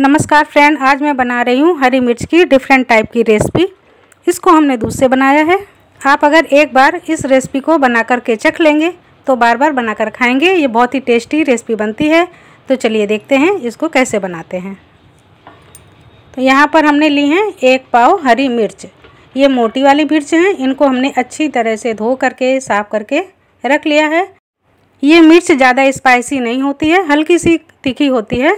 नमस्कार फ्रेंड आज मैं बना रही हूँ हरी मिर्च की डिफरेंट टाइप की रेसिपी इसको हमने दूध से बनाया है आप अगर एक बार इस रेसिपी को बना कर के चख लेंगे तो बार बार बना कर खाएँगे ये बहुत ही टेस्टी रेसिपी बनती है तो चलिए देखते हैं इसको कैसे बनाते हैं तो यहाँ पर हमने ली हैं एक पाव हरी मिर्च ये मोटी वाली मिर्च हैं इनको हमने अच्छी तरह से धो करके साफ़ करके रख लिया है ये मिर्च ज़्यादा स्पाइसी नहीं होती है हल्की सी तीखी होती है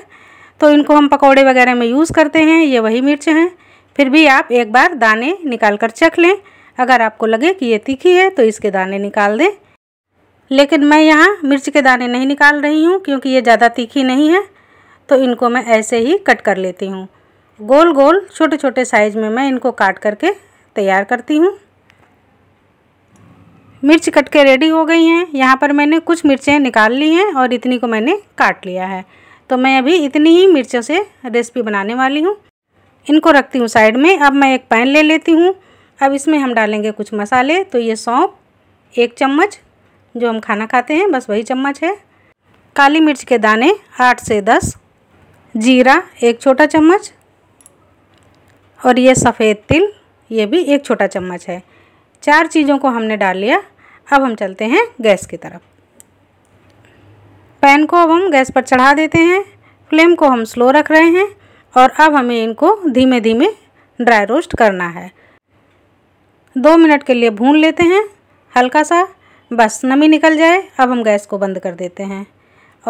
तो इनको हम पकौड़े वगैरह में यूज़ करते हैं ये वही मिर्च हैं फिर भी आप एक बार दाने निकाल कर चख लें अगर आपको लगे कि ये तीखी है तो इसके दाने निकाल दें लेकिन मैं यहाँ मिर्च के दाने नहीं निकाल रही हूँ क्योंकि ये ज़्यादा तीखी नहीं है तो इनको मैं ऐसे ही कट कर लेती हूँ गोल गोल छोटे छोटे साइज़ में मैं इनको काट करके तैयार करती हूँ मिर्च कट के रेडी हो गई हैं यहाँ पर मैंने कुछ मिर्चें निकाल ली हैं और इतनी को मैंने काट लिया है तो मैं अभी इतनी ही मिर्चों से रेसिपी बनाने वाली हूँ इनको रखती हूँ साइड में अब मैं एक पैन ले लेती हूँ अब इसमें हम डालेंगे कुछ मसाले तो ये सौंप एक चम्मच जो हम खाना खाते हैं बस वही चम्मच है काली मिर्च के दाने आठ से दस जीरा एक छोटा चम्मच और ये सफ़ेद तिल ये भी एक छोटा चम्मच है चार चीज़ों को हमने डाल लिया अब हम चलते हैं गैस की तरफ पैन को अब हम गैस पर चढ़ा देते हैं फ्लेम को हम स्लो रख रहे हैं और अब हमें इनको धीमे धीमे ड्राई रोस्ट करना है दो मिनट के लिए भून लेते हैं हल्का सा बस नमी निकल जाए अब हम गैस को बंद कर देते हैं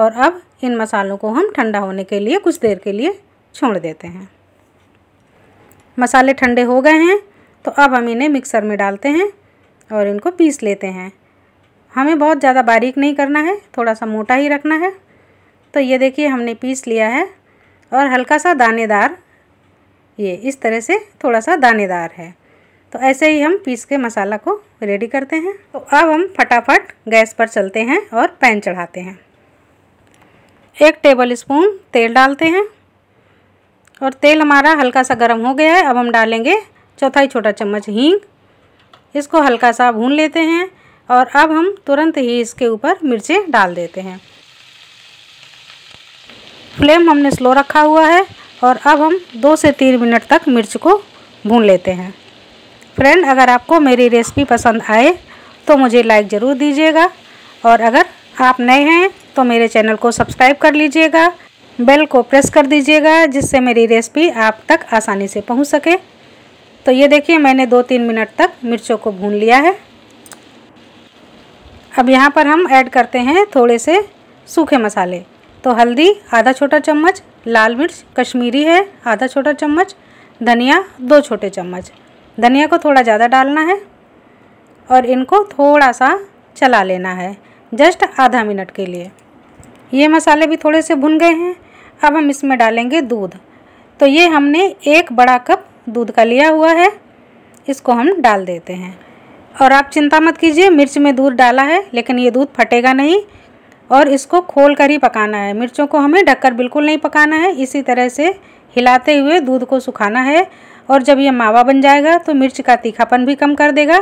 और अब इन मसालों को हम ठंडा होने के लिए कुछ देर के लिए छोड़ देते हैं मसाले ठंडे हो गए हैं तो अब हम इन्हें मिक्सर में डालते हैं और इनको पीस लेते हैं हमें बहुत ज़्यादा बारीक नहीं करना है थोड़ा सा मोटा ही रखना है तो ये देखिए हमने पीस लिया है और हल्का सा दानेदार ये इस तरह से थोड़ा सा दानेदार है तो ऐसे ही हम पीस के मसाला को रेडी करते हैं तो अब हम फटाफट गैस पर चलते हैं और पैन चढ़ाते हैं एक टेबल स्पून तेल डालते हैं और तेल हमारा हल्का सा गर्म हो गया है अब हम डालेंगे चौथाई छोटा चम्मच हींग इसको हल्का सा भून लेते हैं और अब हम तुरंत ही इसके ऊपर मिर्चें डाल देते हैं फ्लेम हमने स्लो रखा हुआ है और अब हम दो से तीन मिनट तक मिर्च को भून लेते हैं फ्रेंड अगर आपको मेरी रेसिपी पसंद आए तो मुझे लाइक ज़रूर दीजिएगा और अगर आप नए हैं तो मेरे चैनल को सब्सक्राइब कर लीजिएगा बेल को प्रेस कर दीजिएगा जिससे मेरी रेसिपी आप तक आसानी से पहुंच सके तो ये देखिए मैंने दो तीन मिनट तक मिर्चों को भून लिया है अब यहाँ पर हम ऐड करते हैं थोड़े से सूखे मसाले तो हल्दी आधा छोटा चम्मच लाल मिर्च कश्मीरी है आधा छोटा चम्मच धनिया दो छोटे चम्मच धनिया को थोड़ा ज़्यादा डालना है और इनको थोड़ा सा चला लेना है जस्ट आधा मिनट के लिए ये मसाले भी थोड़े से भुन गए हैं अब हम इसमें डालेंगे दूध तो ये हमने एक बड़ा कप दूध का लिया हुआ है इसको हम डाल देते हैं और आप चिंता मत कीजिए मिर्च में दूध डाला है लेकिन ये दूध फटेगा नहीं और इसको खोल कर ही पकाना है मिर्चों को हमें ढककर बिल्कुल नहीं पकाना है इसी तरह से हिलाते हुए दूध को सुखाना है और जब ये मावा बन जाएगा तो मिर्च का तीखापन भी कम कर देगा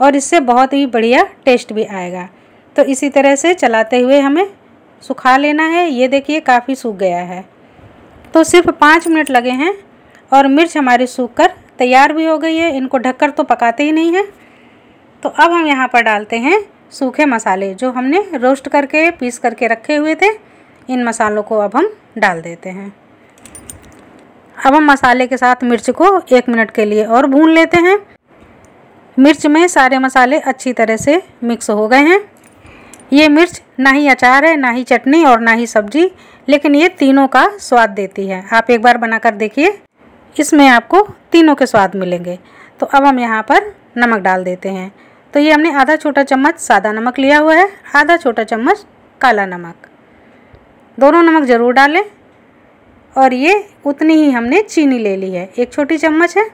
और इससे बहुत ही बढ़िया टेस्ट भी आएगा तो इसी तरह से चलाते हुए हमें सुखा लेना है ये देखिए काफ़ी सूख गया है तो सिर्फ पाँच मिनट लगे हैं और मिर्च हमारी सूख कर तैयार भी हो गई है इनको ढककर तो पकाते ही नहीं हैं तो अब हम यहाँ पर डालते हैं सूखे मसाले जो हमने रोस्ट करके पीस करके रखे हुए थे इन मसालों को अब हम डाल देते हैं अब हम मसाले के साथ मिर्च को एक मिनट के लिए और भून लेते हैं मिर्च में सारे मसाले अच्छी तरह से मिक्स हो गए हैं ये मिर्च ना ही अचार है ना ही चटनी और ना ही सब्जी लेकिन ये तीनों का स्वाद देती है आप एक बार बना कर देखिए इसमें आपको तीनों के स्वाद मिलेंगे तो अब हम यहाँ पर नमक डाल देते हैं तो ये हमने आधा छोटा चम्मच सादा नमक लिया हुआ है आधा छोटा चम्मच काला नमक दोनों नमक ज़रूर डालें और ये उतनी ही हमने चीनी ले ली है एक छोटी चम्मच है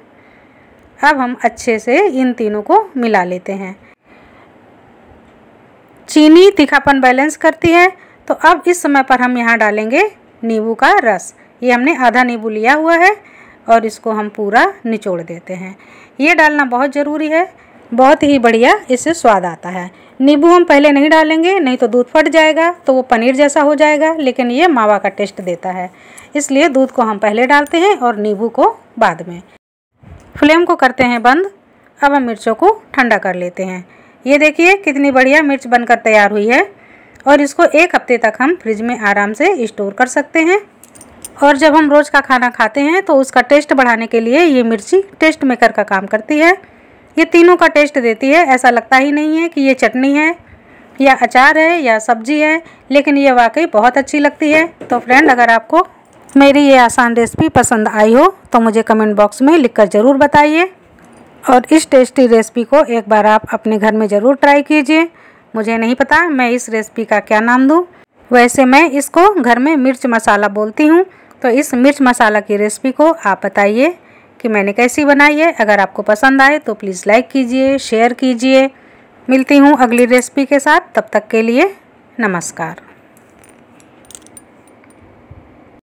अब हम अच्छे से इन तीनों को मिला लेते हैं चीनी तीखापन बैलेंस करती है तो अब इस समय पर हम यहाँ डालेंगे नींबू का रस ये हमने आधा नींबू लिया हुआ है और इसको हम पूरा निचोड़ देते हैं ये डालना बहुत ज़रूरी है बहुत ही बढ़िया इससे स्वाद आता है नींबू हम पहले नहीं डालेंगे नहीं तो दूध फट जाएगा तो वो पनीर जैसा हो जाएगा लेकिन ये मावा का टेस्ट देता है इसलिए दूध को हम पहले डालते हैं और नींबू को बाद में फ्लेम को करते हैं बंद अब हम मिर्चों को ठंडा कर लेते हैं ये देखिए कितनी बढ़िया मिर्च बनकर तैयार हुई है और इसको एक हफ्ते तक हम फ्रिज में आराम से स्टोर कर सकते हैं और जब हम रोज़ का खाना खाते हैं तो उसका टेस्ट बढ़ाने के लिए ये मिर्ची टेस्ट मेकर का काम करती है ये तीनों का टेस्ट देती है ऐसा लगता ही नहीं है कि ये चटनी है या अचार है या सब्जी है लेकिन ये वाकई बहुत अच्छी लगती है तो फ्रेंड अगर आपको मेरी ये आसान रेसिपी पसंद आई हो तो मुझे कमेंट बॉक्स में लिखकर ज़रूर बताइए और इस टेस्टी रेसिपी को एक बार आप अपने घर में ज़रूर ट्राई कीजिए मुझे नहीं पता मैं इस रेसिपी का क्या नाम दूँ वैसे मैं इसको घर में मिर्च मसाला बोलती हूँ तो इस मिर्च मसाला की रेसिपी को आप बताइए कि मैंने कैसी बनाई है अगर आपको पसंद आए तो प्लीज़ लाइक कीजिए शेयर कीजिए मिलती हूँ अगली रेसिपी के साथ तब तक के लिए नमस्कार